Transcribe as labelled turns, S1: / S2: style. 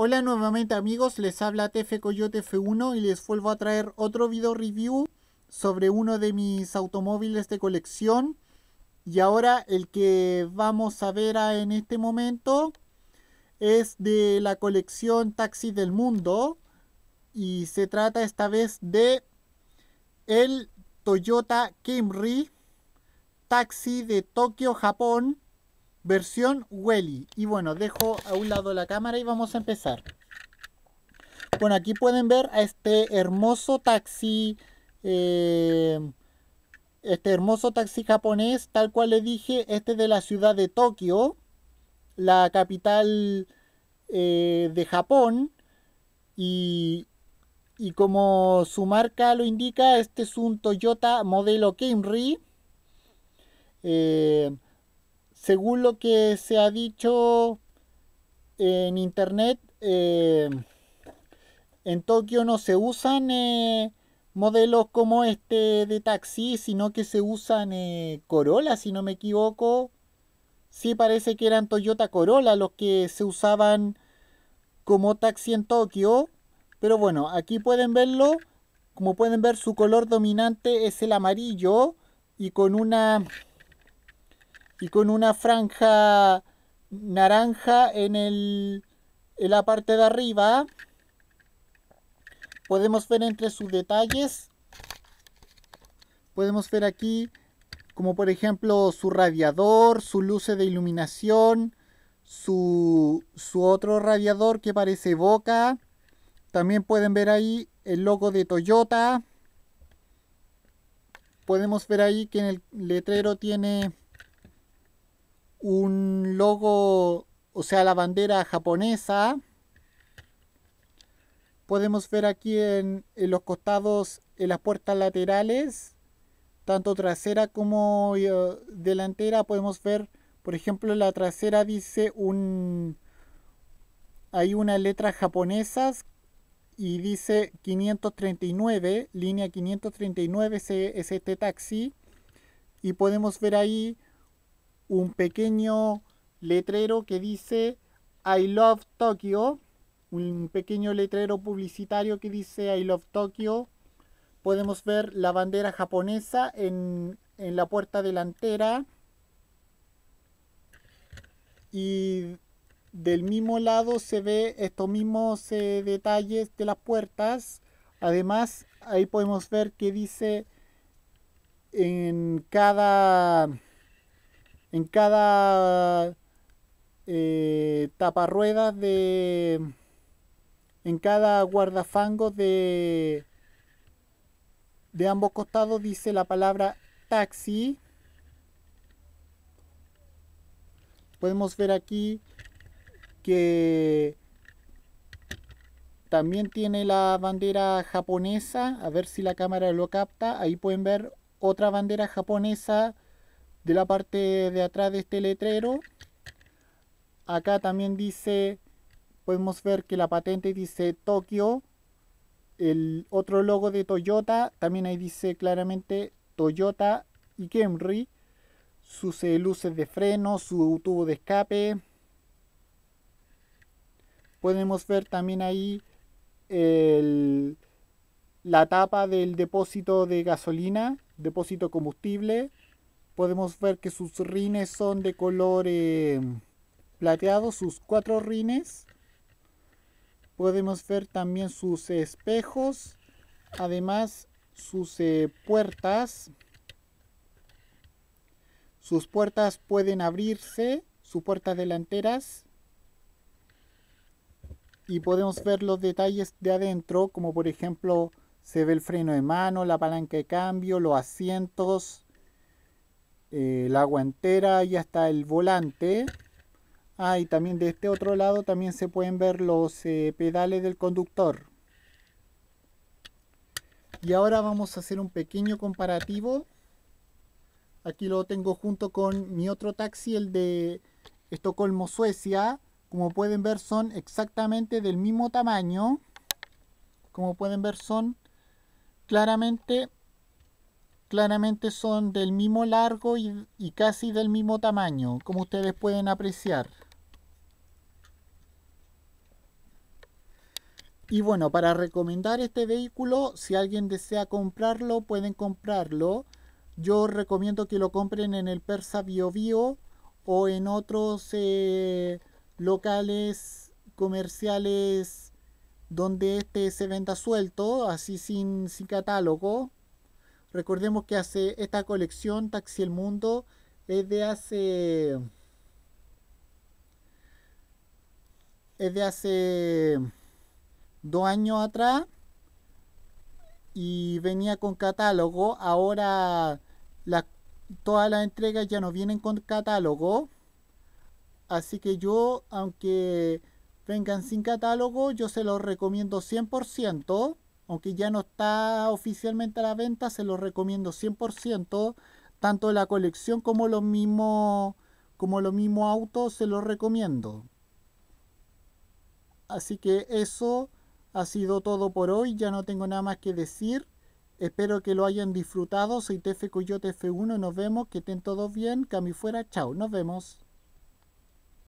S1: Hola nuevamente amigos, les habla TF Coyote F1 y les vuelvo a traer otro video review sobre uno de mis automóviles de colección. Y ahora el que vamos a ver en este momento es de la colección Taxi del Mundo. Y se trata esta vez de el Toyota Camry Taxi de Tokio, Japón versión Welly. Y bueno, dejo a un lado la cámara y vamos a empezar. Bueno, aquí pueden ver a este hermoso taxi, eh, este hermoso taxi japonés, tal cual le dije, este de la ciudad de Tokio, la capital eh, de Japón. Y, como su marca lo indica, este es un Toyota modelo Camry. Eh, según lo que se ha dicho en internet, eh, en Tokio no se usan eh, modelos como este de taxi, sino que se usan eh, Corolla, si no me equivoco. Sí, parece que eran Toyota Corolla los que se usaban como taxi en Tokio. Pero bueno, aquí pueden verlo. Como pueden ver, su color dominante es el amarillo y con una y con una franja naranja en, el, en la parte de arriba podemos ver entre sus detalles podemos ver aquí como por ejemplo su radiador, su luce de iluminación, su, su, otro radiador que parece boca. También pueden ver ahí el logo de Toyota. Podemos ver ahí que en el letrero tiene un logo, o sea, la bandera japonesa. Podemos ver aquí en, los costados, en las puertas laterales, tanto trasera como eh, delantera, podemos ver, por ejemplo, la trasera dice un... Hay unas letras japonesas y dice 539, línea 539 es este taxi. Y podemos ver ahí un pequeño letrero que dice I love Tokyo, un pequeño letrero publicitario que dice I love Tokyo. Podemos ver la bandera japonesa en, la puerta delantera. Y del mismo lado se ve estos mismos eh, detalles de las puertas. Además, ahí podemos ver que dice en cada en cada eh, taparruedas de... En cada guardafango de... De ambos costados dice la palabra taxi. Podemos ver aquí que también tiene la bandera japonesa. A ver si la cámara lo capta. Ahí pueden ver otra bandera japonesa de la parte de atrás de este letrero. Acá también dice, podemos ver que la patente dice Tokio. El otro logo de Toyota, también ahí dice claramente Toyota y Camry. Sus eh, luces de freno, su tubo de escape. Podemos ver también ahí la tapa del depósito de gasolina, depósito combustible podemos ver que sus rines son de color plateado, sus cuatro rines. Podemos ver también sus espejos, además sus eh, puertas. Sus puertas pueden abrirse, sus puertas delanteras. Y podemos ver los detalles de adentro, como por ejemplo se ve el freno de mano, la palanca de cambio, los asientos, eh, el agua entera y hasta el volante. Ah, y también de este otro lado también se pueden ver los eh, pedales del conductor. Y ahora vamos a hacer un pequeño comparativo. Aquí lo tengo junto con mi otro taxi, el de Estocolmo, Suecia. Como pueden ver son exactamente del mismo tamaño. Como pueden ver son claramente claramente son del mismo largo y, casi del mismo tamaño, como ustedes pueden apreciar. Y bueno, para recomendar este vehículo, si alguien desea comprarlo, pueden comprarlo. Yo recomiendo que lo compren en el Persa Bio Bio o en otros eh, locales comerciales donde este se venda suelto, así sin, sin catálogo. Recordemos que hace esta colección Taxi el Mundo es de hace es de hace dos años atrás y venía con catálogo. Ahora la, todas las entregas ya no vienen con catálogo. Así que yo, aunque vengan sin catálogo, yo se los recomiendo 100% aunque ya no está oficialmente a la venta, se los recomiendo 100%, tanto la colección como los mismos como los autos se los recomiendo. Así que eso ha sido todo por hoy, ya no tengo nada más que decir. Espero que lo hayan disfrutado. Soy TF Coyote F1, nos vemos, que estén todos bien, cami fuera, chao, nos vemos.